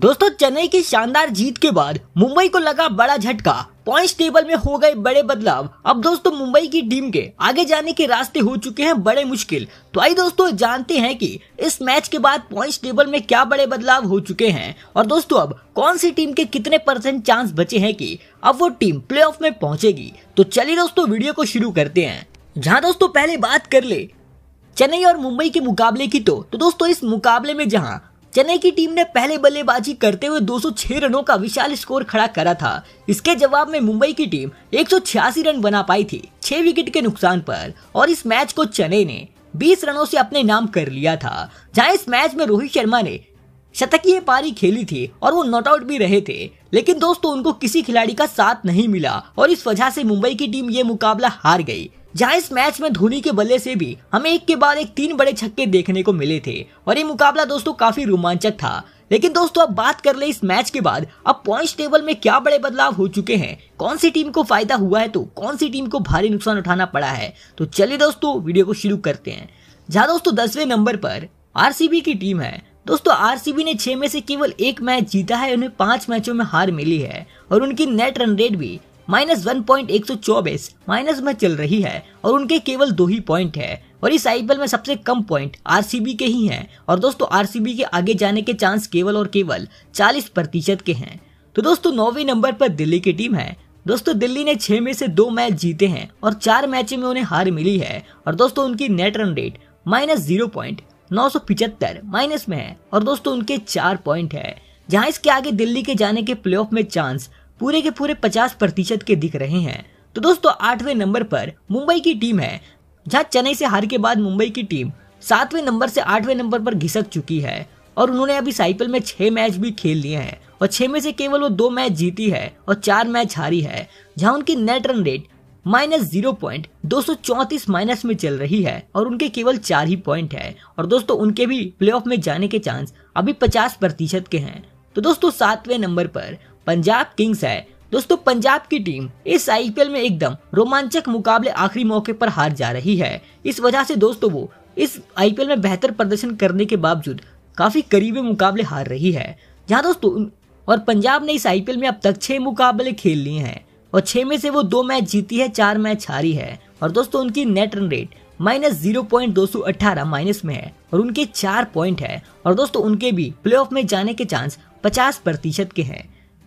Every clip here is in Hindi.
दोस्तों चेन्नई की शानदार जीत के बाद मुंबई को लगा बड़ा झटका पॉइंट टेबल में हो गए बड़े बदलाव अब दोस्तों मुंबई की टीम के आगे जाने के रास्ते हो चुके हैं बड़े मुश्किल तो आई दोस्तों जानते हैं कि इस मैच के बाद पॉइंट टेबल में क्या बड़े बदलाव हो चुके हैं और दोस्तों अब कौन सी टीम के कितने परसेंट चांस बचे हैं कि अब वो टीम प्ले में पहुंचेगी तो चलिए दोस्तों वीडियो को शुरू करते हैं जहाँ दोस्तों पहले बात कर ले चेन्नई और मुंबई के मुकाबले की तो, तो दोस्तों इस मुकाबले में जहां चेन्नई की टीम ने पहले बल्लेबाजी करते हुए 206 रनों का विशाल स्कोर खड़ा करा था इसके जवाब में मुंबई की टीम एक रन बना पाई थी छह विकेट के नुकसान पर और इस मैच को चेन्नई ने 20 रनों से अपने नाम कर लिया था जहां इस मैच में रोहित शर्मा ने शतकीय पारी खेली थी और वो नॉट आउट भी रहे थे लेकिन दोस्तों उनको किसी खिलाड़ी का साथ नहीं मिला और इस वजह से मुंबई की टीम ये मुकाबला हार गई जहां इस मैच में धोनी के बल्ले से भी हमें एक के बाद एक तीन बड़े छक्के देखने को मिले थे और ये मुकाबला दोस्तों काफी रोमांचक था लेकिन दोस्तों अब बात कर ले इस मैच के बाद अब पॉइंट टेबल में क्या बड़े बदलाव हो चुके हैं कौन सी टीम को फायदा हुआ है तो कौन सी टीम को भारी नुकसान उठाना पड़ा है तो चलिए दोस्तों वीडियो को शुरू करते हैं जहाँ दोस्तों दसवें नंबर पर आर की टीम है दोस्तों आर ने छह में से केवल एक मैच जीता है उन्हें पांच मैचों में हार मिली है और उनकी नेट रन रेट भी माइनस वन पॉइंट एक सौ चौबीस माइनस में चल रही है और उनके केवल दो ही पॉइंट है और इस आई में सबसे कम पॉइंट आरसीबी के ही हैं और दोस्तों आरसीबी के आगे जाने के चांस केवल और केवल 40 प्रतिशत के हैं तो दोस्तों नौवे नंबर पर दिल्ली की टीम है दोस्तों दिल्ली ने छह में से दो मैच जीते हैं और चार मैच में उन्हें हार मिली है और दोस्तों उनकी net run rate minus zero point नौ सौ पिचहत्तर माइनस में है और दोस्तों उनके चार पॉइंट है जहां इसके आगे दिल्ली के जाने के प्लेऑफ में चांस पूरे के पूरे पचास प्रतिशत के दिख रहे हैं तो दोस्तों आठवें नंबर पर मुंबई की टीम है जहां चेन्नई से हार के बाद मुंबई की टीम सातवें नंबर से आठवें नंबर पर घिसक चुकी है और उन्होंने अभी साइकिल में छह मैच भी खेल लिए हैं और छह में से केवल वो दो मैच जीती है और चार मैच हारी है जहां उनकी net run rate minus zero point दो सौ चौतीस माइनस में चल रही है और उनके केवल चार ही पॉइंट है और दोस्तों उनके भी प्लेऑफ में जाने के चांस अभी पचास प्रतिशत के हैं तो दोस्तों सातवें नंबर पर पंजाब किंग्स है दोस्तों पंजाब की टीम इस आईपीएल में एकदम रोमांचक मुकाबले आखिरी मौके पर हार जा रही है इस वजह से दोस्तों वो इस आईपीएल में बेहतर प्रदर्शन करने के बावजूद काफी करीबी मुकाबले हार रही है जहां दोस्तों और पंजाब ने इस आईपीएल में अब तक छह मुकाबले खेल लिए हैं और छह में से वो दो मैच जीती है चार मैच हारी है और दोस्तों उनकी net run rate minus zero point दो सौ अट्ठारह माइनस में है और उनके चार पॉइंट है और दोस्तों उनके भी प्लेऑफ में जाने के चांस पचास प्रतिशत के हैं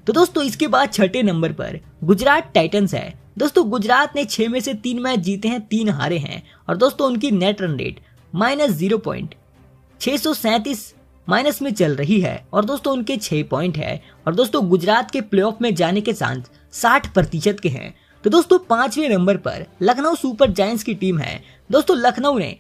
तो दोस्तों इसके बाद छठे नंबर पर गुजरात टाइटन्स है दोस्तों गुजरात ने छह में से तीन मैच जीते हैं तीन हारे हैं और दोस्तों उनकी net run rate minus zero point छह सौ सैंतीस माइनस में चल रही है और दोस्तों उनके छह पॉइंट है और दोस्तों गुजरात के प्ले में जाने के चांस साठ प्रतिशत के हैं तो दोस्तों पांचवें नंबर पर लखनऊ सुपर जायंट्स की टीम है दोस्तों लखनऊ ने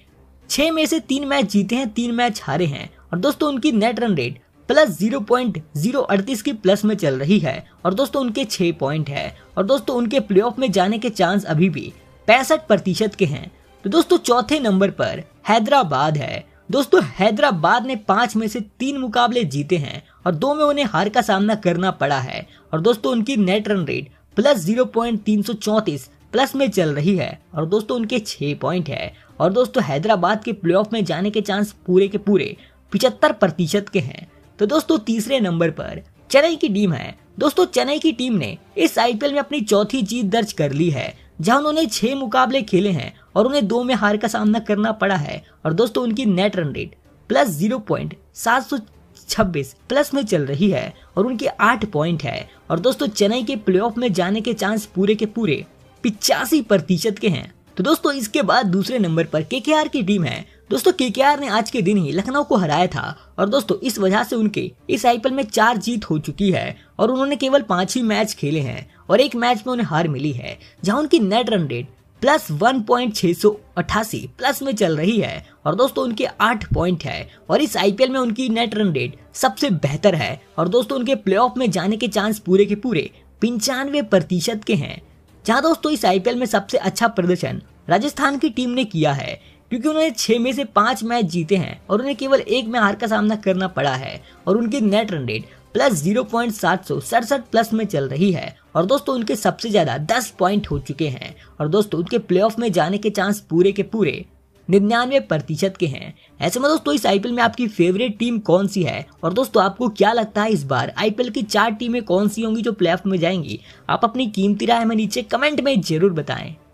छह में से तीन मैच जीते हैं तीन मैच हारे हैं और दोस्तों उनकी net run rate plus zero point zero अड़तीस की प्लस में चल रही है और दोस्तों उनके छह पॉइंट है और दोस्तों उनके ऑफ में जाने के चांस अभी भी पैंसठ प्रतिशत के हैं तो दोस्तों चौथे नंबर पर हैदराबाद है दोस्तों हैदराबाद ने पांच में से तीन मुकाबले जीते हैं और दो में उन्हें हार का सामना करना पड़ा है और दोस्तों उनकी net run rate plus zero point तीन सौ चौंतीस प्लस में चल रही है और दोस्तों उनके छह पॉइंट है और दोस्तों हैदराबाद के ऑफ में जाने के चांस पूरे के पूरे पिचहत्तर प्रतिशत के हैं तो दोस्तों तीसरे नंबर पर चेन्नई की टीम है दोस्तों चेन्नई की टीम ने इस आईपीएल में अपनी चौथी जीत दर्ज कर ली है जहां उन्होंने छह मुकाबले खेले हैं और उन्हें दो में हार का सामना करना पड़ा है और दोस्तों उनकी net run rate plus zero point सात सौ छब्बीस प्लस में चल रही है और उनके आठ पॉइंट है और दोस्तों चेन्नई के प्ले में जाने के चांस पूरे के पूरे पिचासी प्रतिशत के हैं तो दोस्तों इसके बाद दूसरे नंबर पर के की टीम है दोस्तों के ने आज के दिन ही लखनऊ को हराया था और दोस्तों इस वजह से उनके इस आईपीएल में चार जीत हो चुकी है और उन्होंने केवल पांच ही मैच खेले हैं और एक मैच में उन्हें हार मिली है जहां उनकी net run rate plus one point छह सौ अट्ठासी प्लस में चल रही है और दोस्तों उनके आठ पॉइंट है और इस आईपीएल में उनकी नेट रन रेट सबसे बेहतर है और दोस्तों उनके प्ले में जाने के चांस पूरे के पूरे पंचानवे प्रतिशत के हैं जहाँ दोस्तों इस आईपीएल में सबसे अच्छा प्रदर्शन राजस्थान की टीम ने किया है क्योंकि उन्होंने छह में से पांच मैच जीते हैं और उन्हें केवल एक में हार का सामना करना पड़ा है और उनकी net run rate plus zero point सात सौ सड़सठ प्लस में चल रही है और दोस्तों उनके सबसे ज़्यादा दस पॉइंट हो चुके हैं और दोस्तों उनके प्ले में जाने के चांस पूरे के पूरे निन्यानवे प्रतिशत के हैं ऐसे में दोस्तों इस आईपीएल में आपकी फेवरेट टीम कौन सी है और दोस्तों आपको क्या लगता है इस बार आईपीएल की चार टीमें कौन सी होंगी जो प्लेऑफ में जाएंगी आप अपनी कीमती राय हमें नीचे कमेंट में जरूर बताएं